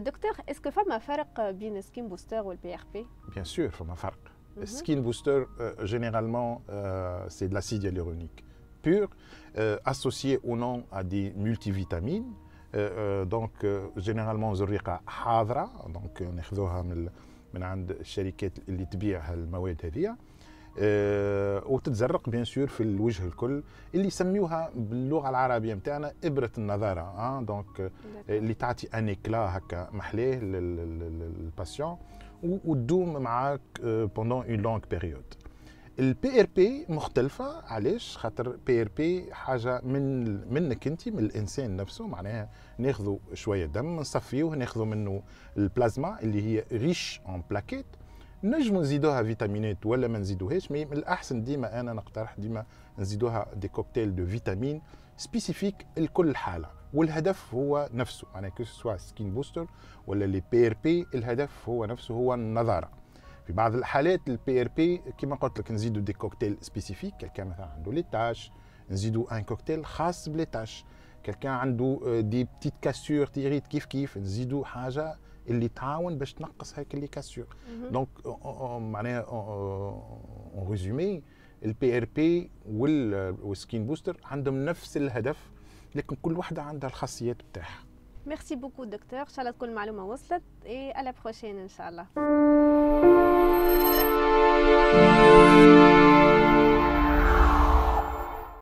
docteur, est-ce que femme a fait le skin booster ou le PRP Bien sûr, y a Le Skin booster, généralement, c'est de l'acide hyaluronique pur, associé ou non à des multivitamines. Euh، donc, généralement, on se donc on a fait de la qui a fait le وتتزرق بيان سور في الوجه الكل اللي يسميوها باللغه العربيه نتاعنا ابره النظاره آه دونك آه، اللي تعطي ان اكلا هكا محليه للباسيون وتدوم معاك بوندون اون لونغ بيريود البي ار بي مختلفه علاش خاطر بي ار بي حاجه من منك انت من الانسان نفسه معناها ناخذوا شويه دم نصفيوه ناخذوا منه البلازما اللي هي ريش اون بلاكيت نجموا نزيدوها فيتامينات ولا ما نزيدوهاش مي من الاحسن ديما انا نقترح ديما نزيدوها دي كوكتيل دو فيتامين سبيسيفيك لكل حاله والهدف هو نفسه معناها يعني كو سوا سكين بوستر ولا لي بي ار بي الهدف هو نفسه هو النظاره في بعض الحالات البي ار بي كيما قلت لك نزيدو دي كوكتيل سبيسيفيك كالكا مثلا عنده لي تاش نزيدو ان كوكتيل خاص بلي تاش كلكان عنده آه، دي بتيت كاسور تيريت كيف كيف نزيدوا حاجه اللي تعاون باش تنقص هيك اللي كاسور دونك معناها اون ريزومي البي ار بي والسكين بوستر عندهم نفس الهدف لكن كل واحده عندها الخاصيات بتاعها ميرسي بوكو دكتور ان شاء الله تكون المعلومه وصلت اي على بروشين ان شاء الله